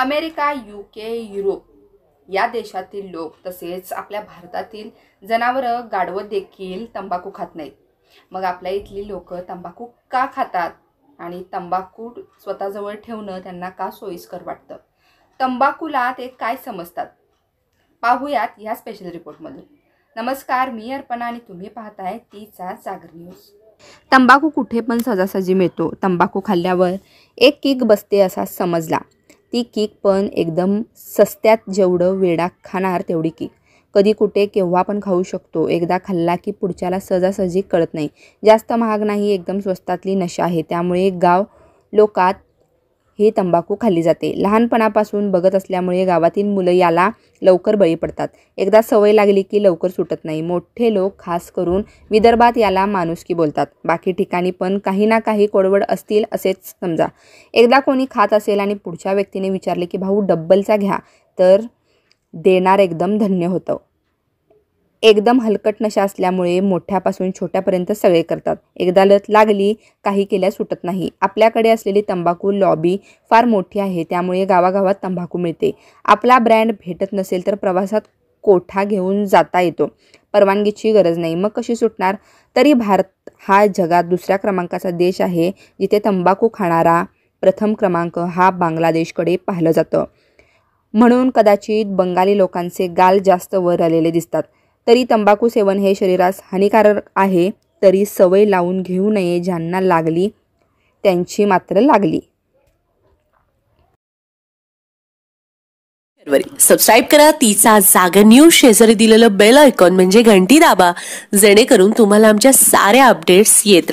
America के Europe या देशातील लोक तसेच आपल्या भारतातील जनावरं गाडवं देखील तंबाखू खात नाहीत मग आपल्या इथली लोक तंबाखू का खातात आणि तंबाखू स्वतःजवळ ठेवणं त्यांना का सोयीस्कर वाटतं तंबाखूला ते काय समजतात पाहूयात या स्पेशल रिपोर्टमधून नमस्कार मी अर्पणा आणि तुम्ही पाहताय तीचा सागर न्यूज तंबाखू कुठे पण सजासजी मिळतो तंबाखू खाल्ल्यावर एक किक बसते असा समजला ती किक पण एकदम सस्त्यात जेवढं वेडा खाणार तेवढी किक कधी कुठे केव्हा पण खाऊ शकतो एकदा खाल्ला की पुढच्याला सहजासहजी कळत नाही जास्त महाग नाही एकदम स्वस्तातली नशा आहे त्यामुळे गाव लोकात हे तंबाखू खाल्ली जाते लहानपणापासून बघत असल्यामुळे गावातील मुलं याला लवकर बळी पडतात एकदा सवय लागली की लवकर सुटत नाही मोठे लोक खास करून विदर्भात याला माणुसकी बोलतात बाकी ठिकाणी पण काही ना काही कोडवड असतील असेच समजा एकदा कोणी खात असेल आणि पुढच्या व्यक्तीने विचारले की भाऊ डब्बलचा घ्या तर देणार एकदम धन्य होतं एकदम हलकट नशा असल्यामुळे मोठ्यापासून छोट्यापर्यंत सगळे करतात एकदा लत लागली काही केल्या सुटत नाही आपल्याकडे असलेली तंबाखू लॉबी फार मोठी आहे त्यामुळे गावागावात तंबाखू मिळते आपला ब्रँड भेटत नसेल तर प्रवासात कोठा घेऊन जाता येतो परवानगीची गरज नाही मग कशी सुटणार तरी भारत हा जगात दुसऱ्या क्रमांकाचा देश आहे जिथे तंबाखू खाणारा प्रथम क्रमांक हा बांगलादेशकडे पाहिलं जातं म्हणून कदाचित बंगाली लोकांचे गाल जास्त वर आलेले दिसतात तरी तंबाखू सेवन हे शरीरास हानिकारक आहे तरी सवय लावून घेऊ नये ज्यांना लागली त्यांची मात्र लागली सबस्क्राईब करा तिचा जागा न्यूज शेजारी दिलेलं बेल आयकॉन म्हणजे घंटी दाबा जेणेकरून तुम्हाला आमच्या साऱ्या अपडेट्स येत